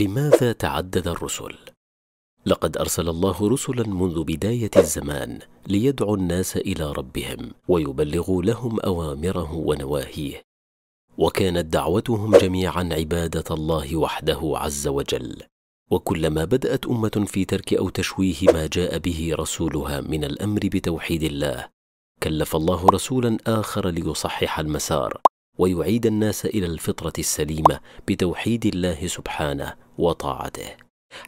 لماذا تعدد الرسل لقد ارسل الله رسلا منذ بدايه الزمان ليدعوا الناس الى ربهم ويبلغوا لهم اوامره ونواهيه وكانت دعوتهم جميعا عباده الله وحده عز وجل وكلما بدات امه في ترك او تشويه ما جاء به رسولها من الامر بتوحيد الله كلف الله رسولا اخر ليصحح المسار ويعيد الناس إلى الفطرة السليمة بتوحيد الله سبحانه وطاعته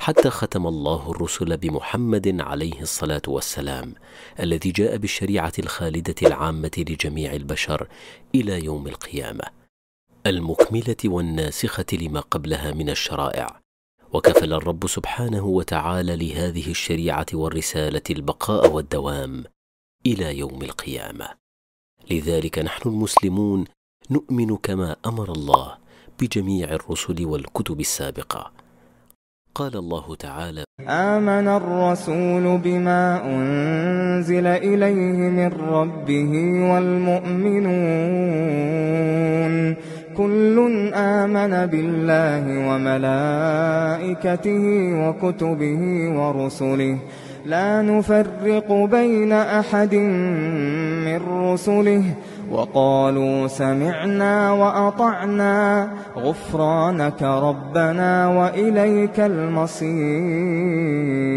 حتى ختم الله الرسل بمحمد عليه الصلاة والسلام الذي جاء بالشريعة الخالدة العامة لجميع البشر إلى يوم القيامة المكملة والناسخة لما قبلها من الشرائع وكفل الرب سبحانه وتعالى لهذه الشريعة والرسالة البقاء والدوام إلى يوم القيامة لذلك نحن المسلمون نؤمن كما امر الله بجميع الرسل والكتب السابقه قال الله تعالى امن الرسول بما انزل اليه من ربه والمؤمنون كل امن بالله وملائكته وكتبه ورسله لا نفرق بين أحد من رسله وقالوا سمعنا وأطعنا غفرانك ربنا وإليك المصير